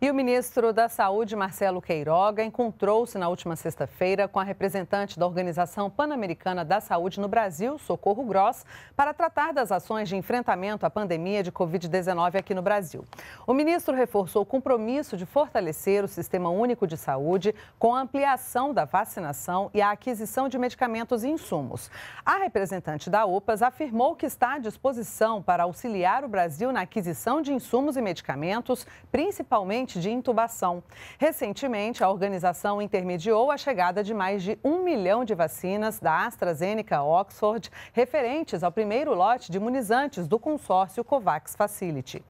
E o ministro da Saúde, Marcelo Queiroga, encontrou-se na última sexta-feira com a representante da Organização Pan-Americana da Saúde no Brasil, Socorro Gross, para tratar das ações de enfrentamento à pandemia de Covid-19 aqui no Brasil. O ministro reforçou o compromisso de fortalecer o Sistema Único de Saúde com a ampliação da vacinação e a aquisição de medicamentos e insumos. A representante da UPAS afirmou que está à disposição para auxiliar o Brasil na aquisição de insumos e medicamentos, principalmente de intubação. Recentemente, a organização intermediou a chegada de mais de um milhão de vacinas da AstraZeneca Oxford, referentes ao primeiro lote de imunizantes do consórcio COVAX Facility.